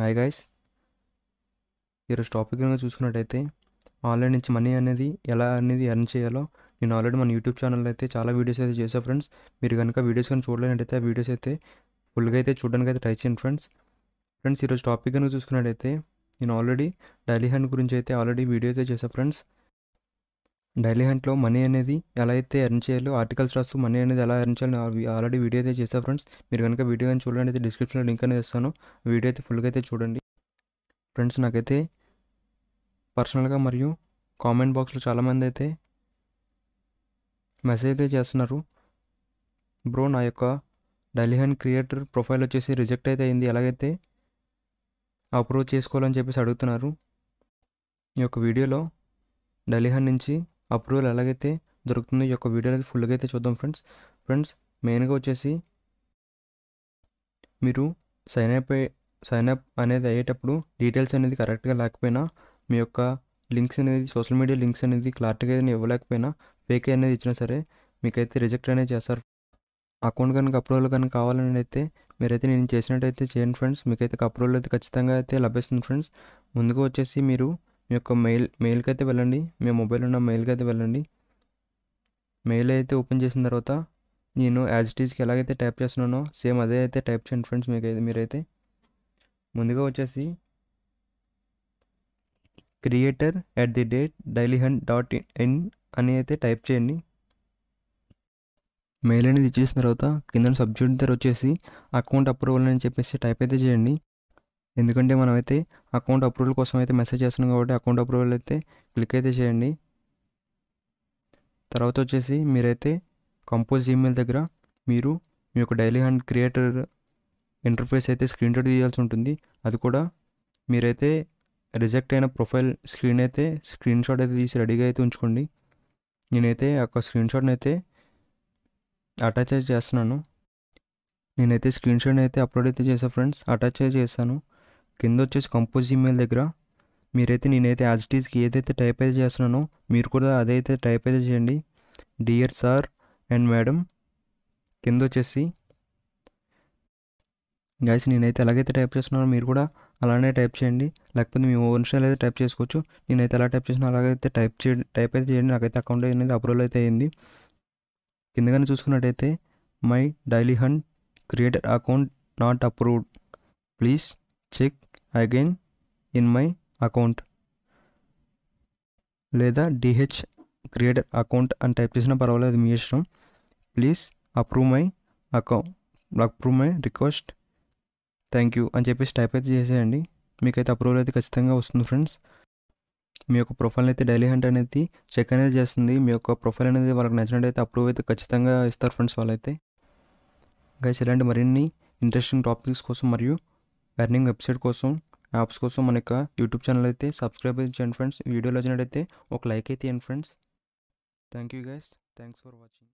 hi guys ఈరోజు topic కింద చూసుకున్నట్టయితే ఆన్లైన్ నుంచి మనీ అనేది ఎలా అనేది ఎర్న్ చేయాలో నేను ఆల్రెడీ మన యూట్యూబ్ ఛానల్ అయితే చాలా వీడియోస్ అయితే చేశాను ఫ్రెండ్స్ మీరు కనుక వీడియోస్ కానీ చూడలేనట్టయితే ఆ వీడియోస్ అయితే ఫుల్గా అయితే చూడడానికి అయితే ట్రై చేయండి ఫ్రెండ్స్ ఫ్రెండ్స్ ఈరోజు టాపిక్ కనుక చూసుకున్నట్టయితే నేను ఆల్రెడీ డైలీ హ్యాండ్ గురించి అయితే ఆల్రెడీ వీడియో అయితే చేశాను ఫ్రెండ్స్ డైలీ హంట్లో మనీ అనేది ఎలా అయితే ఎర్న్ చేయాలో ఆర్టికల్స్ రాస్తూ మనీ అనేది ఎలా ఎర్న్ చేయాలో ఆల్రెడీ వీడియో అయితే చేశాను ఫ్రెండ్స్ మీరు కనుక వీడియో కానీ చూడండి అయితే డిస్క్రిప్షన్లో లింక్ అనేది ఇస్తాను వీడియో అయితే ఫుల్గా అయితే చూడండి ఫ్రెండ్స్ నాకైతే పర్సనల్గా మరియు కామెంట్ బాక్స్లో చాలామంది అయితే మెసేజ్ అయితే చేస్తున్నారు బ్రో నా యొక్క డైలీ హ్యాండ్ క్రియేటర్ ప్రొఫైల్ వచ్చేసి రిజెక్ట్ అయితే అయింది ఎలాగైతే అప్రూవ్ చేసుకోవాలని చెప్పేసి అడుగుతున్నారు ఈ యొక్క వీడియోలో డైలీ హ్యాండ్ నుంచి అప్రూవల్ ఎలాగైతే దొరుకుతుందో ఈ యొక్క వీడియో అనేది ఫుల్గా అయితే చూద్దాం ఫ్రెండ్స్ ఫ్రెండ్స్ మెయిన్గా వచ్చేసి మీరు సైన్ అప్ సైన్ అప్ అనేది అయ్యేటప్పుడు డీటెయిల్స్ అనేది కరెక్ట్గా లేకపోయినా మీ యొక్క లింక్స్ అనేది సోషల్ మీడియా లింక్స్ అనేది క్లారిటీగా అయితే ఇవ్వలేకపోయినా ఫేక్ అనేది ఇచ్చినా సరే మీకైతే రిజెక్ట్ అనేది చేస్తారు అకౌంట్ కనుక అప్రూవల్ కనుక కావాలని అయితే మీరైతే నేను చేసినట్టయితే చేయండి ఫ్రెండ్స్ మీకైతే అప్రూవల్ అయితే ఖచ్చితంగా అయితే లభిస్తుంది ఫ్రెండ్స్ ముందుగా వచ్చేసి మీరు మీ యొక్క మెయిల్ మెయిల్కి అయితే వెళ్ళండి మీ మొబైల్ ఉన్న మెయిల్కి అయితే వెళ్ళండి మెయిల్ అయితే ఓపెన్ చేసిన తర్వాత నేను యాజ్ టీజ్కి ఎలాగైతే టైప్ చేస్తున్నానో సేమ్ అదే అయితే టైప్ చేయండి ఫ్రెండ్స్ అయితే మీరైతే ముందుగా వచ్చేసి creator at the date Dailyhunt dot in అని అయితే టైప్ చేయండి మెయిల్ అనేది ఇచ్చేసిన తర్వాత కింద సబ్జెక్ట్ దగ్గర వచ్చేసి అకౌంట్ అప్రూవల్ అని చెప్పేసి టైప్ అయితే చేయండి ఎందుకంటే మనమైతే అకౌంట్ అప్రూవల్ కోసం అయితే మెసేజ్ చేస్తున్నాం కాబట్టి అకౌంట్ అప్రూవల్ అయితే క్లిక్ అయితే చేయండి తర్వాత వచ్చేసి మీరైతే కంపోజ్ ఈమెయిల్ దగ్గర మీరు మీ యొక్క డైలీ హ్యాండ్ క్రియేటర్ ఇంటర్ఫేస్ అయితే స్క్రీన్ షాట్ తీయాల్సి ఉంటుంది అది కూడా మీరైతే రిజెక్ట్ అయిన ప్రొఫైల్ స్క్రీన్ అయితే స్క్రీన్ షాట్ అయితే తీసి రెడీగా అయితే ఉంచుకోండి నేనైతే ఒక స్క్రీన్ షాట్ని అయితే అటాచ్ చేస్తున్నాను నేనైతే స్క్రీన్ షాట్ని అయితే అప్లోడ్ అయితే చేసాను ఫ్రెండ్స్ అటాచ్ చేశాను కింద వచ్చేసి కంపోజ్ ఈమెయిల్ దగ్గర మీరైతే నేనైతే యాజ్ ఇట్ ఏదైతే టైప్ అయితే చేస్తున్నానో మీరు కూడా అదైతే టైప్ అయితే చేయండి డియర్ సార్ అండ్ మేడం కింద వచ్చేసి గైస్ నేనైతే ఎలాగైతే టైప్ చేస్తున్నానో మీరు కూడా అలానే టైప్ చేయండి లేకపోతే మీ ఓన్ స్టైల్ అయితే టైప్ చేసుకోవచ్చు నేనైతే ఎలా టైప్ చేసినా అలాగైతే టైప్ చే టైప్ అయితే చేయండి నాకైతే అకౌంట్ అనేది అప్రూవల్ అయితే అయింది కిందగానే చూసుకున్నట్టయితే my Dailyhunt creator account not approved please check again in my account లేదా డిహెచ్ క్రియేట్ అకౌంట్ అని టైప్ చేసినా పర్వాలేదు మీ ఇష్టం please approve my account approve my request thank you అని చెప్పేసి టైప్ అయితే చేసేయండి మీకైతే అప్రూవల్ అయితే ఖచ్చితంగా వస్తుంది ఫ్రెండ్స్ మీ యొక్క ప్రొఫైల్ అయితే డైలీ హంట్ అనేది చెక్ అనేది చేస్తుంది మీ యొక్క ప్రొఫైల్ అనేది వాళ్ళకి నచ్చినట్టయితే అప్రూవ్ అయితే ఖచ్చితంగా ఇస్తారు ఫ్రెండ్స్ వాళ్ళైతే గైస్ ఇలాంటి మరిన్ని ఇంట్రెస్టింగ్ టాపిక్స్ కోసం మరియు ఎర్నింగ్ వెబ్సైట్ కోసం ऐप्स को मन का YouTube channel subscribe friends video like friends thank you guys for watching